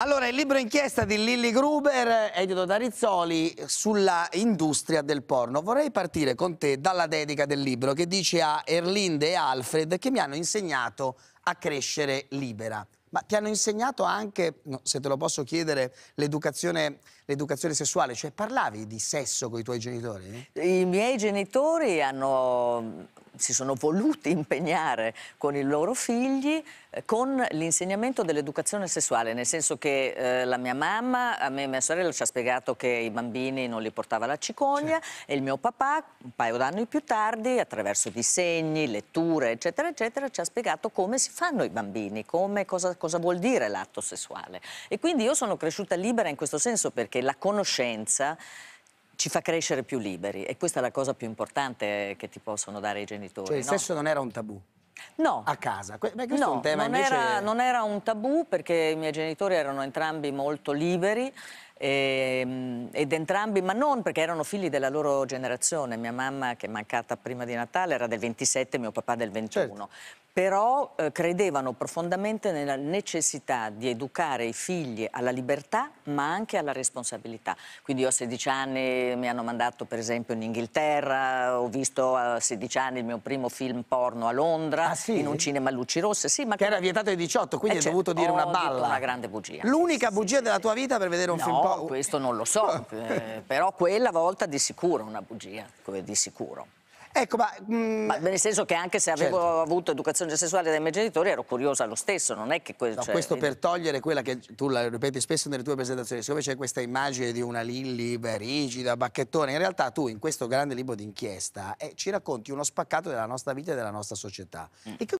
Allora, il libro inchiesta di Lilli Gruber, edito da Rizzoli, sulla industria del porno. Vorrei partire con te dalla dedica del libro che dice a Erlinde e Alfred che mi hanno insegnato a crescere libera. Ma ti hanno insegnato anche, se te lo posso chiedere, l'educazione, sessuale? Cioè parlavi di sesso con i tuoi genitori? I miei genitori hanno si sono voluti impegnare con i loro figli eh, con l'insegnamento dell'educazione sessuale, nel senso che eh, la mia mamma, a me mia sorella ci ha spiegato che i bambini non li portava la cicogna certo. e il mio papà, un paio d'anni più tardi, attraverso disegni, letture, eccetera, eccetera, ci ha spiegato come si fanno i bambini, come, cosa, cosa vuol dire l'atto sessuale. E quindi io sono cresciuta libera in questo senso perché la conoscenza ci fa crescere più liberi e questa è la cosa più importante che ti possono dare i genitori. Cioè il no? sesso non era un tabù? No. A casa? Beh, questo no, è un tema non invece... Era, non era un tabù perché i miei genitori erano entrambi molto liberi e, ehm, ed entrambi, ma non perché erano figli della loro generazione, mia mamma che è mancata prima di Natale era del 27, mio papà del 21. Certo. Però eh, credevano profondamente nella necessità di educare i figli alla libertà ma anche alla responsabilità. Quindi io a 16 anni mi hanno mandato per esempio in Inghilterra, ho visto a 16 anni il mio primo film porno a Londra, ah, sì? in un cinema a luci rosse. Sì, ma che, che era vietato ai 18, quindi eh, hai certo, dovuto dire una balla. una grande bugia. L'unica bugia sì, della tua vita per vedere un no, film porno? questo non lo so, eh, però quella volta di sicuro una bugia, di sicuro. Ecco, ma, mh... Mm, ma, nel senso che anche se avevo certo. avuto educazione sessuale dai miei genitori ero curiosa lo stesso, non è che que- no, cioè... questo eh, per togliere quella che tu la ripeti spesso nelle tue presentazioni, siccome c'è questa immagine di una Lilli rigida, bacchettone, in realtà tu in questo grande libro d'inchiesta eh, ci racconti uno spaccato della nostra vita e della nostra società. Mm. E che